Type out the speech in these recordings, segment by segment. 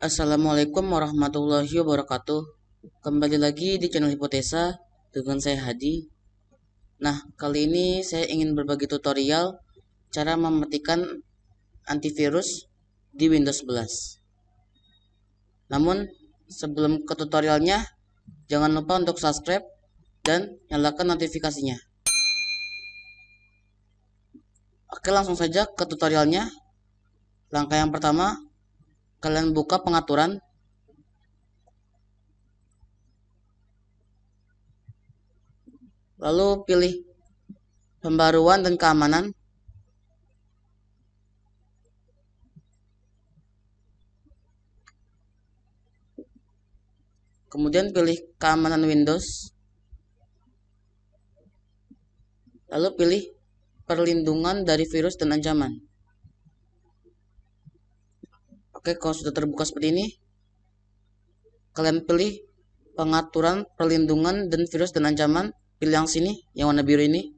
Assalamualaikum warahmatullahi wabarakatuh Kembali lagi di channel Hipotesa Dengan saya Hadi Nah, kali ini saya ingin berbagi tutorial Cara mematikan antivirus di Windows 11 Namun, sebelum ke tutorialnya Jangan lupa untuk subscribe dan nyalakan notifikasinya Oke langsung saja ke tutorialnya Langkah yang pertama, kalian buka pengaturan lalu pilih pembaruan dan keamanan kemudian pilih keamanan Windows lalu pilih perlindungan dari virus dan ancaman Oke, kalau sudah terbuka seperti ini, kalian pilih pengaturan perlindungan dan virus dan ancaman. Pilih yang sini, yang warna biru ini.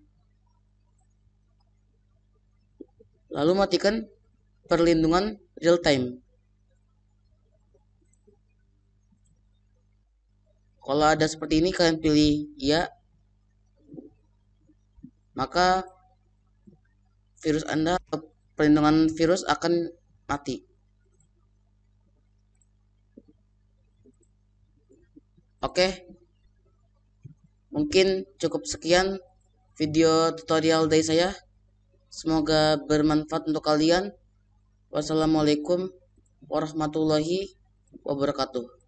Lalu matikan perlindungan real time. Kalau ada seperti ini kalian pilih ya. Maka virus Anda perlindungan virus akan mati. Oke, mungkin cukup sekian video tutorial dari saya. Semoga bermanfaat untuk kalian. Wassalamualaikum warahmatullahi wabarakatuh.